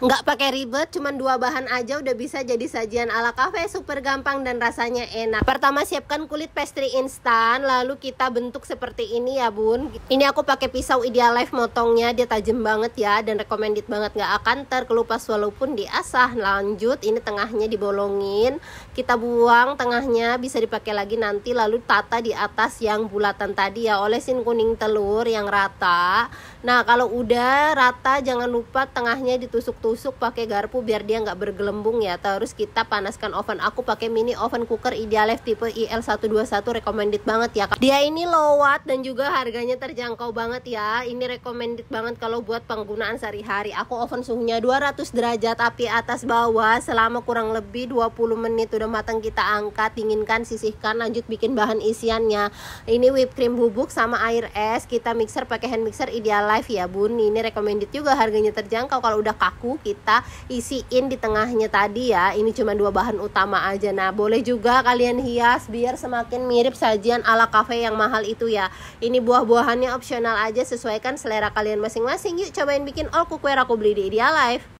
Nggak pakai ribet, cuman dua bahan aja udah bisa jadi sajian ala kafe super gampang dan rasanya enak. Pertama siapkan kulit pastry instan, lalu kita bentuk seperti ini ya bun. Ini aku pakai pisau Ideal Life motongnya, dia tajam banget ya dan recommended banget nggak akan terkelupas walaupun diasah. Lanjut, ini tengahnya dibolongin, kita buang tengahnya bisa dipakai lagi nanti lalu tata di atas yang bulatan tadi ya olesin kuning telur yang rata Nah kalau udah rata jangan lupa tengahnya ditusuk-tusuk pakai garpu biar dia nggak bergelembung ya Terus kita panaskan oven aku pakai mini oven cooker Idealife tipe IL121 recommended banget ya Dia ini low watt dan juga harganya terjangkau banget ya Ini recommended banget kalau buat penggunaan sehari-hari Aku oven suhunya 200 derajat api atas bawah selama kurang lebih 20 menit Udah matang kita angkat, dinginkan, sisihkan, lanjut bikin bahan isiannya Ini whipped cream bubuk sama air es kita mixer pakai hand mixer ideal live ya bun ini recommended juga harganya terjangkau kalau udah kaku kita isiin di tengahnya tadi ya ini cuma dua bahan utama aja nah boleh juga kalian hias biar semakin mirip sajian ala cafe yang mahal itu ya ini buah-buahannya opsional aja sesuaikan selera kalian masing-masing yuk cobain bikin all cookware aku beli di Idealife